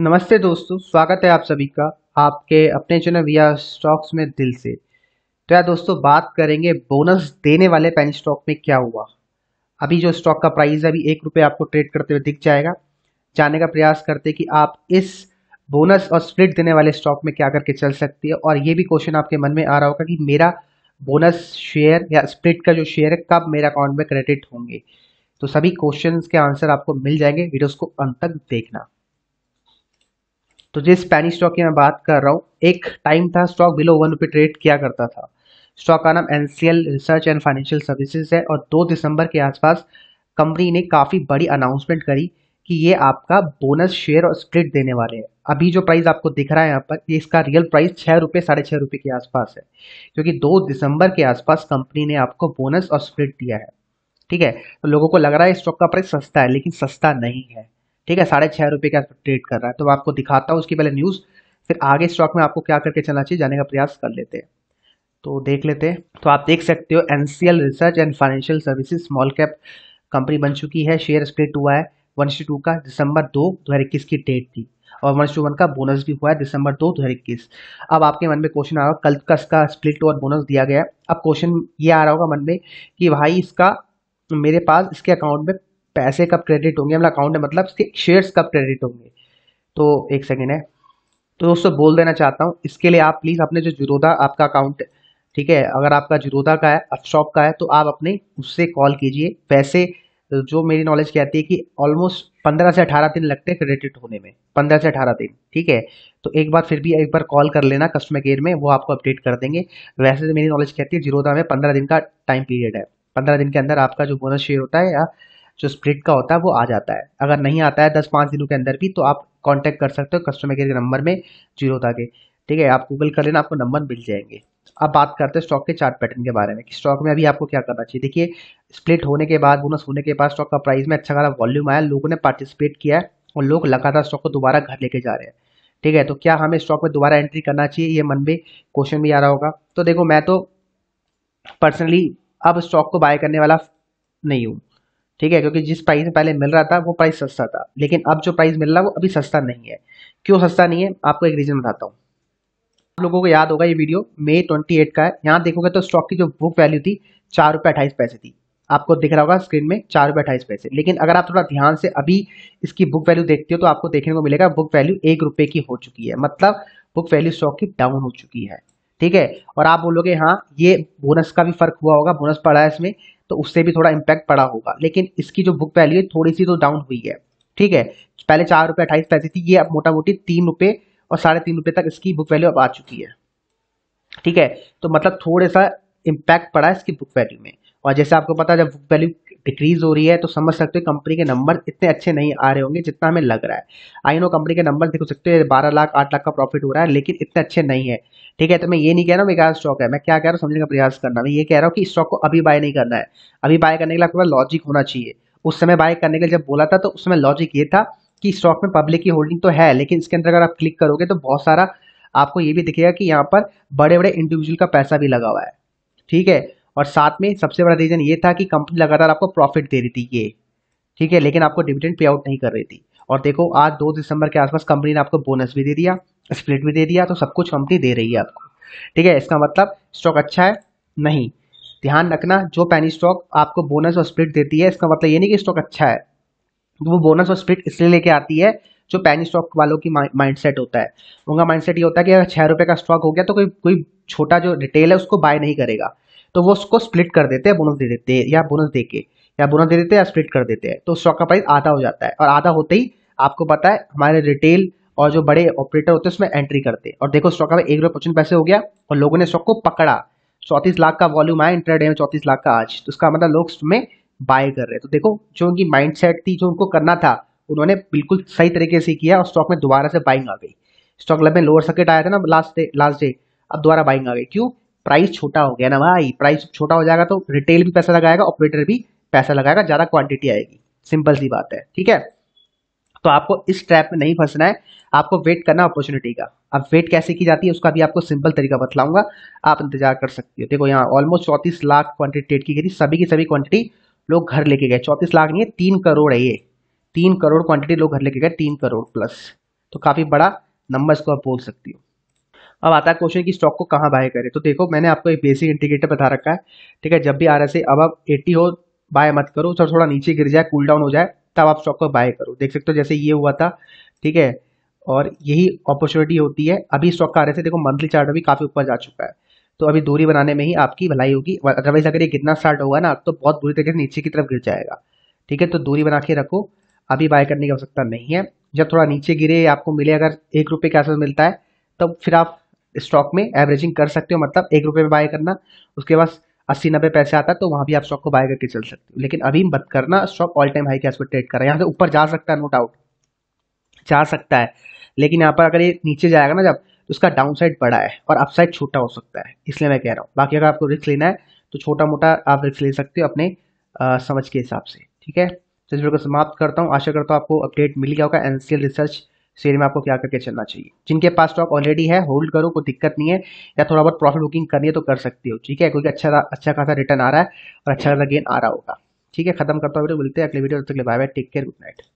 नमस्ते दोस्तों स्वागत है आप सभी का आपके अपने चैनल वी आर स्टॉक्स में दिल से तो यार दोस्तों बात करेंगे बोनस देने वाले पेन स्टॉक में क्या हुआ अभी जो स्टॉक का प्राइस है अभी एक रुपये आपको ट्रेड करते हुए दिख जाएगा जाने का प्रयास करते कि आप इस बोनस और स्प्लिट देने वाले स्टॉक में क्या करके चल सकती है और ये भी क्वेश्चन आपके मन में आ रहा होगा कि मेरा बोनस शेयर या स्प्लिट का जो शेयर है कब मेरे अकाउंट में क्रेडिट होंगे तो सभी क्वेश्चन के आंसर आपको मिल जाएंगे वीडियोस को अंत तक देखना तो जिस स्पेनिश स्टॉक की मैं बात कर रहा हूँ एक टाइम था स्टॉक बिलो वन रुपये ट्रेड किया करता था स्टॉक का नाम NCL research and financial services है और दो दिसंबर के आसपास कंपनी ने काफ़ी बड़ी अनाउंसमेंट करी कि ये आपका बोनस शेयर और स्प्लिट देने वाले हैं अभी जो प्राइस आपको दिख रहा है यहाँ पर ये इसका रियल प्राइस छः रुपये साढ़े छः रुपये के आसपास है क्योंकि दो दिसंबर के आसपास कंपनी ने आपको बोनस और स्प्लिट दिया है ठीक है तो लोगों को लग रहा है स्टॉक का प्राइस सस्ता है लेकिन सस्ता नहीं है ठीक है साढ़े छः रुपये का ट्रेड कर रहा है तो मैं आपको दिखाता हूँ उसकी पहले न्यूज़ फिर आगे स्टॉक में आपको क्या करके चलना चाहिए जाने का प्रयास कर लेते हैं तो देख लेते हैं तो आप देख सकते हो N research and financial services small cap company बन चुकी है शेयर स्प्लिट हुआ है वन टू का दिसंबर दो दो हज़ार इक्कीस की डेट थी और वन टू वन का बोनस भी हुआ है दिसंबर दो दो हज़ार इक्कीस अब आपके मन में क्वेश्चन आ रहा होगा कल का इसका स्प्लिट और बोनस दिया गया है अब क्वेश्चन ये आ रहा होगा मन में कि भाई इसका मेरे पास इसके अकाउंट में पैसे कब क्रेडिट होंगे हमारे अकाउंट में मतलब शेयर्स मतलब कब क्रेडिट होंगे तो एक सेकेंड है तो दोस्तों बोल देना चाहता हूँ इसके लिए आप प्लीज़ अपने जो जिरोदा आपका अकाउंट ठीक है अगर आपका जिरोदा का है अपस्टॉक का है तो आप अपने उससे कॉल कीजिए पैसे जो मेरी नॉलेज कहती है कि ऑलमोस्ट पंद्रह से अठारह दिन लगते हैं क्रेडिट होने में पंद्रह से अठारह दिन ठीक है तो एक बार फिर भी एक बार कॉल कर लेना कस्टमर केयर में वो आपको अपडेट कर देंगे वैसे तो मेरी नॉलेज कहती है जिरोदा में पंद्रह दिन का टाइम पीरियड है पंद्रह दिन के अंदर आपका जो बोनस शेयर होता है या जो स्प्लिट का होता है वो आ जाता है अगर नहीं आता है दस पाँच दिनों के अंदर भी तो आप कॉन्टैक्ट कर सकते हो कस्टमर केयर के नंबर में जीरो था के ठीक है आप गूगल कर लेना आपको नंबर मिल जाएंगे अब बात करते हैं स्टॉक के चार्ट पैटर्न के बारे में कि स्टॉक में अभी आपको क्या करना चाहिए देखिए स्प्लिट होने के बाद बोनस होने के बाद स्टॉक का प्राइस में अच्छा खासा वॉल्यूम आया लोगों ने पार्टिसिपेट किया है और लोग लगातार स्टॉक को दोबारा घर लेके जा रहे हैं ठीक है तो क्या हमें स्टॉक में दोबारा एंट्री करना चाहिए ये मन में क्वेश्चन भी आ रहा होगा तो देखो मैं तो पर्सनली अब स्टॉक को बाय करने वाला नहीं हूँ ठीक है क्योंकि जिस प्राइस में पहले मिल रहा था वो प्राइस सस्ता था लेकिन अब जो प्राइस मिल रहा है वो अभी सस्ता नहीं है क्यों सस्ता नहीं है आपको एक रीज़न बताता हूँ आप लोगों को याद होगा ये वीडियो मई ट्वेंटी एट का है यहाँ देखोगे तो स्टॉक की जो बुक वैल्यू थी चार रुपये अट्ठाईस पैसे थी आपको दिख रहा होगा स्क्रीन में चार रुपये अट्ठाईस पैसे लेकिन अगर आप थोड़ा ध्यान से अभी इसकी बुक वैल्यू देखते हो तो आपको देखने को मिलेगा बुक वैल्यू एक रुपये की हो चुकी है मतलब बुक वैल्यू स्टॉक की डाउन हो चुकी है ठीक है और आप बोलोगे हाँ ये बोनस का भी फर्क हुआ होगा बोनस पड़ा है इसमें तो उससे भी थोड़ा इम्पैक्ट पड़ा होगा लेकिन इसकी जो बुक वैल्यू है थोड़ी सी तो डाउन हुई है ठीक है पहले चार रुपये अट्ठाईस पैसे थी ये अब मोटा मोटी तीन रुपये और साढ़े तीन रुपये तक इसकी बुक वैल्यू अब आ चुकी है ठीक है तो मतलब थोड़ा सा इम्पैक्ट पड़ा है इसकी बुक वैल्यू में और जैसे आपको पता है जब बुक वैल्यू डिक्रीज हो रही है तो समझ सकते हो कंपनी के नंबर इतने अच्छे नहीं आ रहे होंगे जितना हमें लग रहा है आई नो कंपनी के नंबर देखो सकते हो बारह लाख आठ लाख का प्रॉफिट हो रहा है लेकिन इतने अच्छे नहीं है ठीक है तो मैं ये नहीं कह रहा हूँ बेकार स्टॉक है मैं क्या कह रहा हूँ समझने का प्रयास करना मैं ये कह रहा हूँ कि स्टॉक को अभी बाय नहीं करना है अभी बाय करने के लिए आपके लॉजिक होना चाहिए उस समय बाय करने के लिए जब बोला था तो उस समय लॉजिक ये था कि स्टॉक में पब्लिक की होल्डिंग तो है लेकिन इसके अंदर अगर आप क्लिक करोगे तो बहुत सारा आपको ये भी दिखेगा कि यहाँ पर बड़े बड़े इंडिविजुअल का पैसा भी लगा हुआ है ठीक है और साथ में सबसे बड़ा रीज़न ये था कि कंपनी लगातार आपको प्रॉफिट दे रही थी ये ठीक है लेकिन आपको डिविडेंड पे आउट नहीं कर रही थी और देखो आज दो दिसंबर के आसपास कंपनी ने आपको बोनस भी दे दिया स्प्लिट भी दे दिया तो सब कुछ कंपनी दे रही है आपको ठीक है इसका मतलब स्टॉक अच्छा है नहीं ध्यान रखना जो पैनी स्टॉक आपको बोनस और स्प्लिट देती है इसका मतलब ये नहीं कि स्टॉक अच्छा है तो वो बोनस और स्प्लिट इसलिए लेके आती है जो पैनी स्टॉक वालों की माइंडसेट होता है उनका माइंडसेट ये होता है कि अगर छः रुपये का स्टॉक हो गया तो कोई कोई छोटा जो रिटेल है उसको बाय नहीं करेगा तो वो उसको स्प्लिट कर देते हैं बोनस दे देते हैं या बोनस दे के या बोनस दे देते हैं या स्प्लिट कर देते हैं तो स्टॉक का प्राइस आधा हो जाता है और आधा होते ही आपको पता है हमारे रिटेल और जो बड़े ऑपरेटर होते हैं उसमें एंट्री करते हैं और देखो स्टॉक का एक रुपये पचपन पैसे हो गया और लोगों ने स्टॉक को पकड़ा चौंतीस लाख का वॉल्यूम आया इंटर डे में चौंतीस लाख का आज तो उसका मतलब लोग में बाय कर रहे हैं तो देखो जो उनकी सेट थी जो उनको करना था उन्होंने बिल्कुल सही तरीके से किया और स्टॉक में दोबारा से बाइंग आ गई स्टॉक लगभग में लोअर सर्किट आया था ना लास्ट डे लास्ट डे अब दोबारा बाइंग आ गई क्यों प्राइस छोटा हो गया ना भाई प्राइस छोटा हो जाएगा तो रिटेल भी पैसा लगाएगा ऑपरेटर भी पैसा लगाएगा ज़्यादा क्वांटिटी आएगी सिंपल सी बात है ठीक है तो आपको इस ट्रैप में नहीं फंसना है आपको वेट करना अपॉर्चुनिटी का अब वेट कैसे की जाती है उसका भी आपको सिंपल तरीका बतलाऊंगा आप इंतजार कर सकती हो देखो यहाँ ऑलमोस्ट चौंतीस लाख क्वांटिटी ट्रेड की गई थी सभी की सभी क्वांटिटी लोग घर लेके गए चौतीस लाख नहीं है तीन करोड़ है ये तीन करोड़ क्वांटिटी लोग घर लेके गए तीन करोड़ प्लस तो काफ़ी बड़ा नंबर इसको आप बोल सकती हो अब आता है क्वेश्चन की स्टॉक को कहाँ बाय करें तो देखो मैंने आपको एक बेसिक इंडिकेटर बता रखा है ठीक है जब भी आर एस अब आप एट्टी हो बाय मत करो थोड़ा थोड़ा नीचे गिर जाए कूल डाउन हो जाए तब आप स्टॉक को बाय करो देख सकते हो जैसे ये हुआ था ठीक है और यही अपॉर्चुनिटी होती है अभी स्टॉक का आ रहे थे देखो मंथली चार्ट अभी काफ़ी ऊपर जा चुका है तो अभी दूरी बनाने में ही आपकी भलाई होगी अदरवाइज अगर ये कितना स्टार्ट होगा ना तो बहुत बुरी तरीके से नीचे की तरफ गिर जाएगा ठीक है तो दूरी बना के रखो अभी बाय करने की आवश्यकता नहीं है जब थोड़ा नीचे गिरे आपको मिले अगर एक रुपये के आसपास मिलता है तब तो फिर आप स्टॉक में एवरेजिंग कर सकते हो मतलब एक रुपये में बाय करना उसके बाद अस्सी नब्बे पैसे आता है तो वहाँ भी आप स्टॉक को बाय करके चल सकते हो लेकिन अभी मत करना स्टॉक ऑल टाइम हाई के आसपास ट्रेड कर रहा है यहाँ से ऊपर जा सकता है नो डाउट जा सकता है लेकिन यहाँ पर अगर ये नीचे जाएगा ना जब तो उसका डाउन साइड बड़ा है और अपसाइड छोटा हो सकता है इसलिए मैं कह रहा हूँ बाकी अगर आपको रिस्क लेना है तो छोटा मोटा आप रिस्क ले सकते हो अपने समझ के हिसाब से ठीक है तो इस वीडियो को समाप्त करता हूँ आशा करता हूँ आपको अपडेट मिल गया होगा एनसीएल रिसर्च शेयर में आपको क्या करके चलना चाहिए जिनके पास स्टॉक ऑलरेडी है होल्ड करो कोई दिक्कत नहीं है या थोड़ा बहुत प्रॉफिट बुकिंग करनी है तो कर सकते हो ठीक है क्योंकि अच्छा अच्छा खासा रिटर्न आ रहा है और अच्छा खासा गेन आ रहा होगा ठीक है खत्म करता हूँ वीडियो मिलते हैं अगले वीडियो तक bye bye take care good night